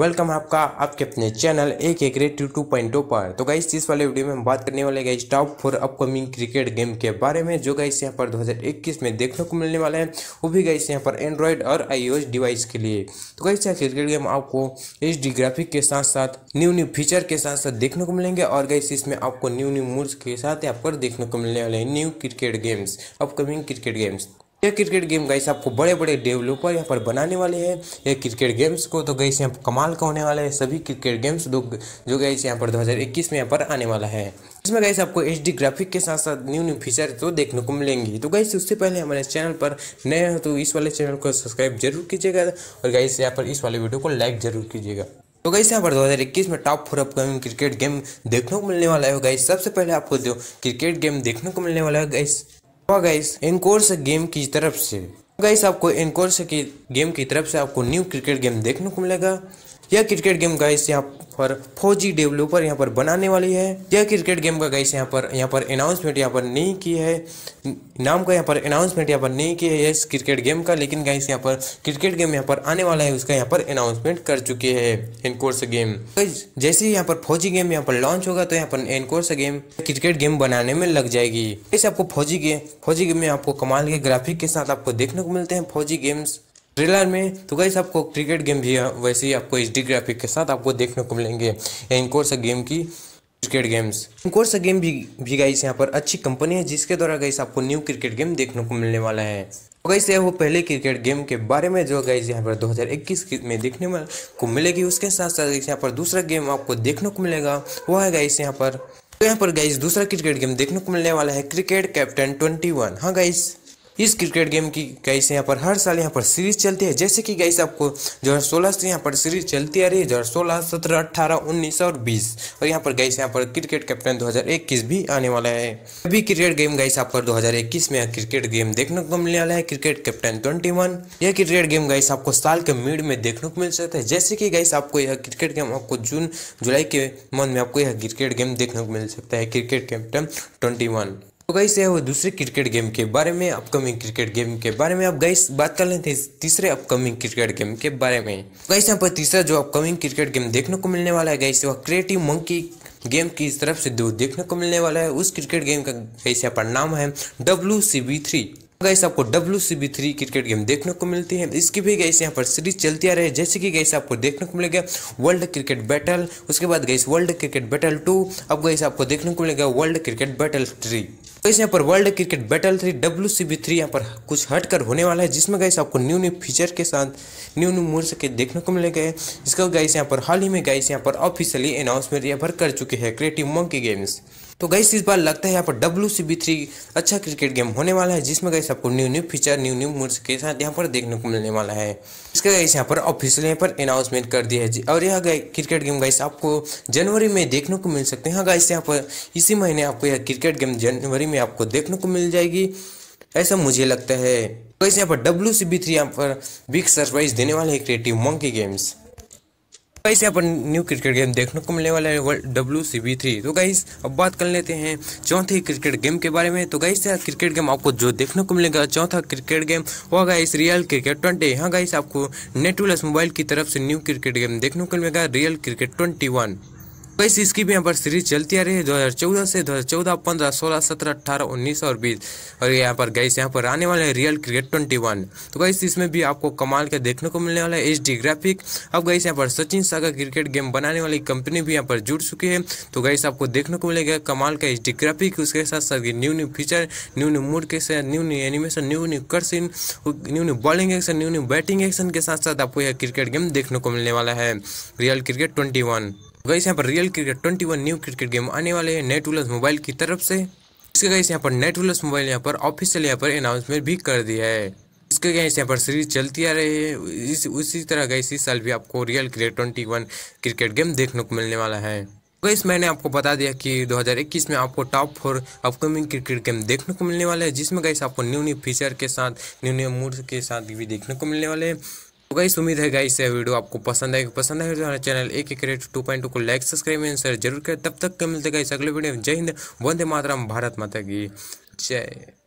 welcome आपका आपके अपने चैनल एक एक रेट टू पॉइंटों पर तो गाइस इस वाले वीडियो में हम बात करने वाले guys top four upcoming cricket game के बारे में जो गाइस यहां पर 2021 में देखने को मिलने वाला है वो भी गाइस यहां पर एंड्रॉयड और आईओएस डिवाइस के लिए तो गाइस यह क्रिकेट गेम आपको एच ग्राफिक के साथ साथ न्यू न्यू फीचर के साथ साथ देखने को मिलेंगे और गाइस इसमें आपको न्यू न्यू मूव्स के साथ यहाँ पर देखने को मिलने वाले हैं new cricket games upcoming cricket games यह क्रिकेट गेम गाइस आपको बड़े बड़े डेवलपर यहाँ पर बनाने वाले हैं ये क्रिकेट गेम्स को तो गाइस यहाँ पर कमाल का होने वाला है सभी क्रिकेट गेम्स दो जो गाइस यहाँ पर 2021 में यहाँ पर आने वाला है इसमें गाइस आपको एच ग्राफिक के साथ साथ न्यू न्यू फीचर तो देखने को मिलेंगी तो गाइस उससे पहले हमारे चैनल पर नए हो तो इस वाले चैनल को सब्सक्राइब जरूर कीजिएगा और गाइस यहाँ पर इस वाले वीडियो को लाइक जरूर कीजिएगा तो गाइस यहाँ पर 2021 में top four upcoming cricket game देखने को मिलने वाला है गाइस सबसे पहले आपको क्रिकेट गेम देखने को मिलने वाला है गाइस गाइस इनकोर्स गेम की तरफ से गाइस आपको इनकोर्स की गेम की तरफ से आपको न्यू क्रिकेट गेम देखने को मिलेगा यह क्रिकेट गेम गाइस यहाँ पर फौजी डेवलपर यहाँ पर बनाने वाली है यह क्रिकेट गेम का गाइस यहाँ पर यहाँ पर अनाउंसमेंट यहाँ पर नहीं की है नाम का यहाँ पर अनाउंसमेंट यहाँ पर नहीं की है इस क्रिकेट गेम का लेकिन गाइस यहाँ पर क्रिकेट गेम यहाँ पर आने वाला है उसका यहाँ पर अनाउंसमेंट कर चुके है एनकोर्स गेम जैसे ही यहाँ पर फौजी गेम यहाँ पर लॉन्च होगा तो यहाँ पर एनकोर्स गेम क्रिकेट गेम बनाने में लग जाएगी इस आपको फौजी गेम फौजी गेम में आपको कमाल के ग्राफिक के साथ आपको देखने को मिलते हैं फौजी गेम्स ट्रेलर में तो गाइस आपको क्रिकेट गेम भी वैसे ही आपको एच ग्राफिक के साथ आपको देखने को मिलेंगे इनकोर्स गेम की क्रिकेट गेम्स इनकोर्स गेम भी भी गाइस यहाँ पर अच्छी कंपनी है जिसके द्वारा गाइस आपको न्यू क्रिकेट गेम देखने को मिलने वाला है तो गाइस यह वो पहले क्रिकेट गेम के बारे में जो गाइस यहाँ पर 2021 में देखने को मिलेगी उसके साथ साथ यहाँ पर दूसरा गेम आपको देखने को मिलेगा वो है गाइस यहाँ पर तो यहाँ पर गाइस दूसरा क्रिकेट गेम देखने को मिलने वाला है क्रिकेट कैप्टन ट्वेंटी वन हाँ गाइस इस क्रिकेट गेम की गाइस यहाँ पर हर साल यहाँ पर सीरीज चलती है जैसे कि गाइस आपको दो हज़ार सोलह से यहाँ पर सीरीज चलती आ रही है जो है सोलह सत्रह अट्ठारह उन्नीस और बीस और यहाँ पर गाइस यहाँ पर क्रिकेट कैप्टन दो हज़ार इक्कीस भी आने वाला है अभी क्रिकेट गेम गाइस यहाँ पर दो हज़ार इक्कीस में क्रिकेट गेम देखने को मिलने वाला है क्रिकेट कैप्टन ट्वेंटी वन यह क्रिकेट गेम गाइस आपको साल के मिड में देखने को मिल सकता है जैसे कि गाइस आपको यह क्रिकेट गेम आपको जून जुलाई के मंथ में आपको यह क्रिकेट गेम देखने को मिल सकता है क्रिकेट कैप्टन ट्वेंटी वन तो गई है वो दूसरे क्रिकेट गेम के बारे में अपकमिंग क्रिकेट गेम के बारे में अब गई बात कर लेते हैं तीसरे अपकमिंग क्रिकेट गेम के बारे में गई यहाँ पर तीसरा जो अपकमिंग क्रिकेट गेम देखने को मिलने वाला है गई वह क्रिएटिव मंकी गेम की तरफ से दूर देखने को मिलने वाला है उस क्रिकेट गेम का गई यहाँ पर नाम है W C B three guys आपको W C B three cricket game देखने को मिलती है इसकी भी गैस यहाँ पर सीरीज चलती आ रही है जैसे कि गैस आपको देखने को मिलेगा वर्ल्ड क्रिकेट बैटल उसके बाद guys world cricket battle two अब गैस आपको देखने को मिलेगा world cricket battle three guys यहाँ पर world cricket battle three W C B three यहाँ पर कुछ हट कर होने वाला है जिसमें गैस आपको न्यू न्यू फीचर के साथ न्यू न्यू मूर्स के देखने को मिलेगा इसका गैस यहाँ पर हाल ही में गैस यहाँ पर ऑफिशियली अनाउंसमेंट यहाँ पर कर चुके हैं क्रिएटिव मंकी गेम्स तो गई इस बार लगता है यहाँ पर डब्ल्यू सी बी थ्री अच्छा क्रिकेट गेम होने वाला है जिसमें गई आपको new new feature new new modes के साथ यहाँ पर देखने को मिलने वाला है इसका गई यहाँ पर ऑफिशियल यहाँ पर अनाउंसमेंट कर दिया है और यह गई क्रिकेट गेम गई आपको जनवरी में देखने को मिल सकते हैं हाँ गाइस यहाँ पर इसी महीने आपको यह क्रिकेट गेम जनवरी में आपको देखने को मिल जाएगी ऐसा मुझे लगता है तो इस यहाँ पर डब्ल्यू सी बी थ्री यहाँ पर बिग सरप्राइज देने वाले हैं क्रिएटिव मंकी गेम्स गाइस यहाँ पर न्यू क्रिकेट गेम देखने को मिलने वाला है world W C B three तो गाइस अब बात कर लेते हैं चौथे क्रिकेट गेम के बारे में तो गाइस यहाँ क्रिकेट गेम आपको जो देखने को मिलेगा चौथा क्रिकेट गेम वह गाइस रियल क्रिकेट ट्वेंटी यहाँ गाइस आपको नेटवल्स मोबाइल की तरफ से न्यू क्रिकेट गेम देखने को मिलेगा रियल क्रिकेट ट्वेंटी वन वैसे इसकी भी यहाँ पर सीरीज चलती आ रही है 2014 से 2014, 15, 16, 17, 18, 19 और 20 और यहाँ पर गैस यहाँ पर आने वाले हैं रियल क्रिकेट 21 तो गैस इसमें भी आपको कमाल के देखने को मिलने वाला है एच ग्राफिक अब गैस यहाँ पर सचिन सागर क्रिकेट गेम बनाने वाली कंपनी भी यहाँ पर जुड़ चुकी है तो गई आपको देखने को मिलेगा कमाल का एच ग्राफिक उसके साथ साथ new new feature new new mode के साथ new new animation new new कर्सिन new new bowling action new new batting action के साथ साथ आपको यह क्रिकेट गेम देखने को मिलने वाला है रियल क्रिकेट ट्वेंटी गई यहाँ पर real cricket twenty one new cricket game आने वाले हैं नेट वुलस मोबाइल की तरफ से इसके गई यहाँ पर नेट मोबाइल यहाँ पर ऑफिशियल यहाँ पर अनाउंसमेंट भी कर दिया है इसके गए यहाँ पर सीरीज चलती आ रही है इस उसी तरह गई इस साल भी आपको real cricket twenty one cricket game देखने को मिलने वाला है गई मैंने आपको बता दिया कि 2021 में आपको top four upcoming cricket game देखने को मिलने वाला है जिसमें गई आपको न्यू न्यू फीचर के साथ न्यू न्यू मूड के साथ भी देखने को मिलने वाले हैं गाइस उम्मीद है गाइस यह वीडियो आपको पसंद आएगी पसंद आए तो हमारे चैनल एक एक रेट टू पॉइंट टू को लाइक सब्सक्राइब एंड शेयर जरूर करें तब तक मिलते गाइस अगले वीडियो में जय हिंद वंदे मातरम भारत माता की जय